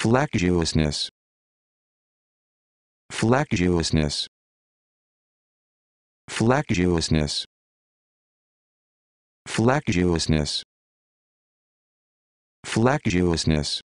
Flaccuousness. Flaccuousness. Flaccuousness. Flaccuousness. Flaccuousness.